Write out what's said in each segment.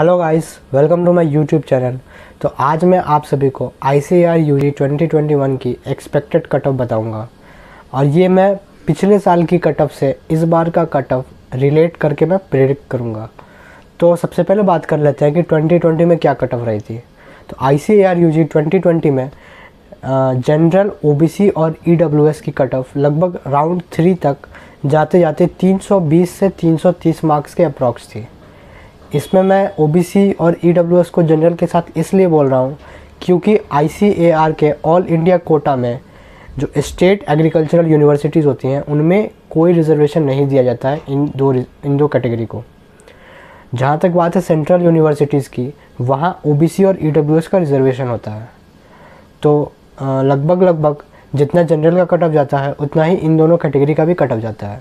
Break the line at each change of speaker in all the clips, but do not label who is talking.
hello guys welcome to my YouTube channel तो आज मैं आप सभी को I C R U G twenty twenty one की एक्सपेक्टेड कट ऑफ बताऊँगा और ये मैं पिछले साल की कट ऑफ से इस बार का कट ऑफ रिलेट करके मैं प्रेडिक्ट करूँगा तो सबसे पहले बात कर लेते हैं कि ट्वेंटी ट्वेंटी में क्या कट ऑफ रही थी तो I C R U G twenty twenty में जनरल ओ बी सी और ई डब्ल्यू एस की कट ऑफ लगभग राउंड थ्री तक जाते जाते तीन सौ बीस से तीन सौ तीस मार्क्स के अप्रॉक्स थी इसमें मैं ओ और ई e को जनरल के साथ इसलिए बोल रहा हूँ क्योंकि आई के ऑल इंडिया कोटा में जो स्टेट एग्रीकल्चरल यूनिवर्सिटीज़ होती हैं उनमें कोई रिजर्वेशन नहीं दिया जाता है इन दो इन दो कैटेगरी को जहाँ तक बात है सेंट्रल यूनिवर्सिटीज़ की वहाँ ओ और ई e का रिजर्वेशन होता है तो लगभग लगभग जितना जनरल का कट ऑफ जाता है उतना ही इन दोनों कैटेगरी का भी कट ऑफ जाता है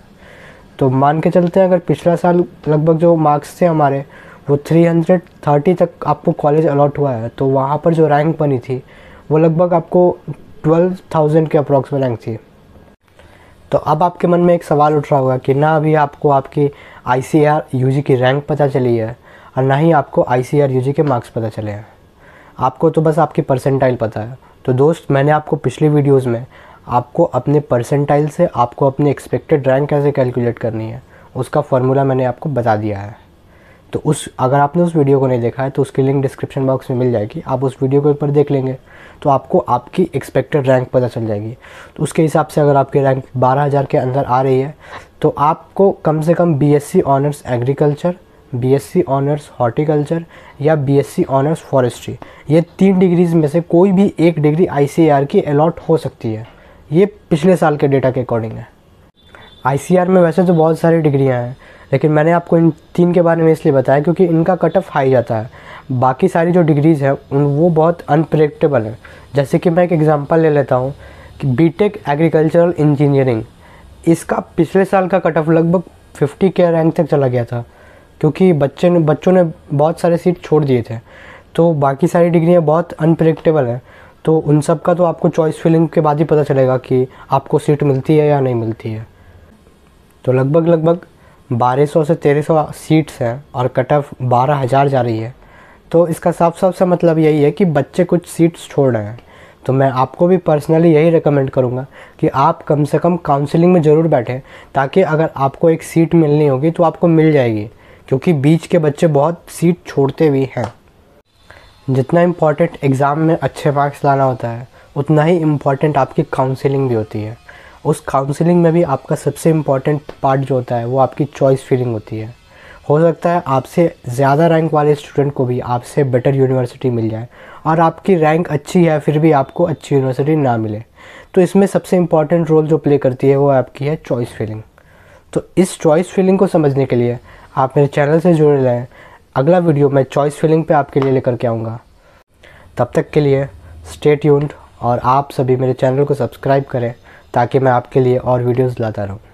तो मान के चलते हैं अगर पिछला साल लगभग जो मार्क्स थे हमारे वो 330 तक आपको कॉलेज अलॉट हुआ है तो वहाँ पर जो रैंक बनी थी वो लगभग आपको 12,000 के अप्रॉक्स में रैंक थी तो अब आपके मन में एक सवाल उठ रहा होगा कि ना अभी आपको आपकी आई सी आर यू जी की रैंक पता चली है और ना ही आपको आई सी आर यू जी के मार्क्स पता चले हैं आपको तो बस आपकी परसेंटाइल पता है तो दोस्त मैंने आपको पिछली वीडियोज़ में आपको अपने परसेंटाइल से आपको अपने एक्सपेक्टेड रैंक कैसे कैलकुलेट करनी है उसका फार्मूला मैंने आपको बता दिया है तो उस अगर आपने उस वीडियो को नहीं देखा है तो उसकी लिंक डिस्क्रिप्शन बॉक्स में मिल जाएगी आप उस वीडियो के ऊपर देख लेंगे तो आपको आपकी एक्सपेक्टेड रैंक पता चल जाएगी तो उसके हिसाब से अगर आपकी रैंक बारह के अंदर आ रही है तो आपको कम से कम BSc honours agriculture C honours horticulture या सी ऑनर्स फॉरेस्ट्री ये तीन डिग्रीज़ में से कोई भी एक डिग्री आर की अलॉट हो सकती है ये पिछले साल के डेटा के अकॉर्डिंग है आई में वैसे तो बहुत सारी डिग्रियाँ हैं लेकिन मैंने आपको इन तीन के बारे में इसलिए बताया क्योंकि इनका कट ऑफ हाई जाता है बाकी सारी जो डिग्रीज़ हैं उन वो बहुत अनप्रडिक्टेबल हैं जैसे कि मैं एक एग्ज़ाम्पल ले लेता हूँ कि बीटेक एग्रीकल्चरल इंजीनियरिंग इसका पिछले साल का कट ऑफ लगभग फिफ्टी के रैंक तक चला गया था क्योंकि बच्चे ने बच्चों ने बहुत सारे सीट छोड़ दिए थे तो बाकी सारी डिग्रियाँ बहुत अनप्रडिक्टेबल हैं तो उन सब का तो आपको चॉइस फिलिंग के बाद ही पता चलेगा कि आपको सीट मिलती है या नहीं मिलती है तो लगभग लगभग 1200 से 1300 सीट्स हैं और कट ऑफ बारह हज़ार जा रही है तो इसका साफ साफ सा मतलब यही है कि बच्चे कुछ सीट्स छोड़ रहे हैं तो मैं आपको भी पर्सनली यही रिकमेंड करूँगा कि आप कम से कम काउंसलिंग में ज़रूर बैठें ताकि अगर आपको एक सीट मिलनी होगी तो आपको मिल जाएगी क्योंकि बीच के बच्चे बहुत सीट छोड़ते भी हैं जितना इम्पॉर्टेंट एग्ज़ाम में अच्छे मार्क्स लाना होता है उतना ही इम्पॉर्टेंट आपकी काउंसलिंग भी होती है उस काउंसलिंग में भी आपका सबसे इम्पॉर्टेंट पार्ट जो होता है वो आपकी चॉइस फीलिंग होती है हो सकता है आपसे ज़्यादा रैंक वाले स्टूडेंट को भी आपसे बेटर यूनिवर्सिटी मिल जाए और आपकी रैंक अच्छी है फिर भी आपको अच्छी यूनिवर्सिटी ना मिले तो इसमें सबसे इम्पॉर्टेंट रोल जो प्ले करती है वो आपकी है चॉइस फीलिंग तो इस चॉइस फीलिंग को समझने के लिए आप मेरे चैनल से जुड़े रहें अगला वीडियो मैं चॉइस फिलिंग पे आपके लिए लेकर के आऊँगा तब तक के लिए स्टे ट्यून्ड और आप सभी मेरे चैनल को सब्सक्राइब करें ताकि मैं आपके लिए और वीडियोज़ लाता रहूँ